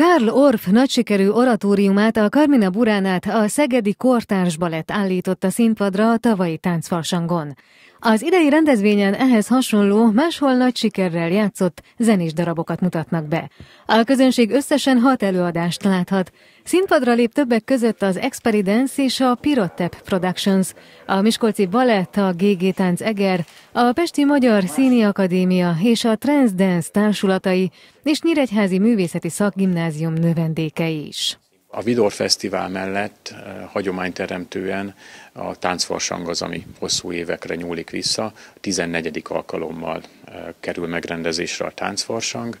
Karl Orff nagysikerű oratóriumát a Carmina Buránát a Szegedi Kortárs Balett állította színpadra a tavalyi táncfarsangon. Az idei rendezvényen ehhez hasonló, máshol nagy sikerrel játszott zenés darabokat mutatnak be. A közönség összesen hat előadást láthat. Színpadra lép többek között az Experi és a Pirotep Productions, a Miskolci Balett, a GG Tánc Eger, a Pesti Magyar Színi Akadémia és a Transdance társulatai, és Nyíregyházi Művészeti Szakgimnázium növendékei is. A Vidor Fesztivál mellett eh, hagyományteremtően a Táncfarsang az, ami hosszú évekre nyúlik vissza. 14. alkalommal eh, kerül megrendezésre a Táncfarsang,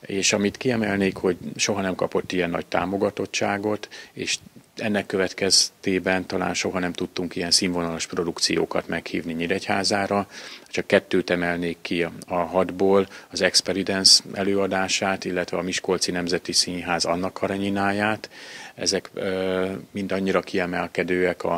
és amit kiemelnék, hogy soha nem kapott ilyen nagy támogatottságot, és ennek következtében talán soha nem tudtunk ilyen színvonalas produkciókat meghívni Nyíregyházára. Csak kettőt emelnék ki a hatból, az Experidence előadását, illetve a Miskolci Nemzeti Színház annak karanyináját. Ezek mind annyira kiemelkedőek a,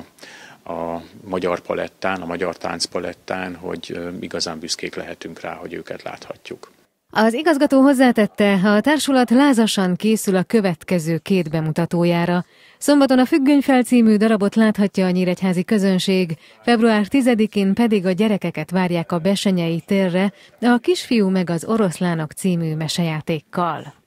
a magyar palettán, a magyar palettán, hogy igazán büszkék lehetünk rá, hogy őket láthatjuk. Az igazgató hozzátette, a társulat lázasan készül a következő két bemutatójára. Szombaton a Függönyfel című darabot láthatja a nyíregyházi közönség, február 10-én pedig a gyerekeket várják a Besenyei térre, a Kisfiú meg az Oroszlánok című mesejátékkal.